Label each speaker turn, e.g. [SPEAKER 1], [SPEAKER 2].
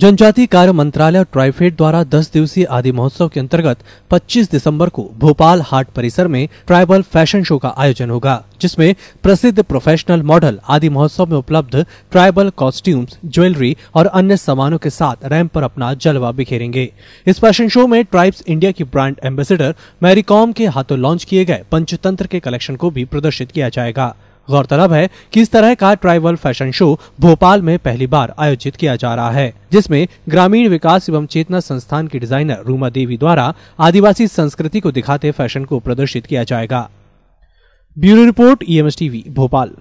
[SPEAKER 1] जनजातीय कार्य मंत्रालय और ट्राइफेड द्वारा 10 दिवसीय आदि महोत्सव के अंतर्गत 25 दिसंबर को भोपाल हाट परिसर में ट्राइबल फैशन शो का आयोजन होगा जिसमें प्रसिद्ध प्रोफेशनल मॉडल आदि महोत्सव में उपलब्ध ट्राइबल कॉस्ट्यूम्स ज्वेलरी और अन्य सामानों के साथ रैंप पर अपना जलवा बिखेरेंगे इस फैशन शो में ट्राइब्स इंडिया की ब्रांड एम्बेसडर मैरीकॉम के हाथों लॉन्च किए गए पंचतंत्र के कलेक्शन को भी प्रदर्शित किया जाएगा गौरतलब है कि इस तरह का ट्राइबल फैशन शो भोपाल में पहली बार आयोजित किया जा रहा है जिसमें ग्रामीण विकास एवं चेतना संस्थान की डिजाइनर रूमा देवी द्वारा आदिवासी संस्कृति को दिखाते फैशन को प्रदर्शित किया जाएगा bureau report EMS e TV Bhopal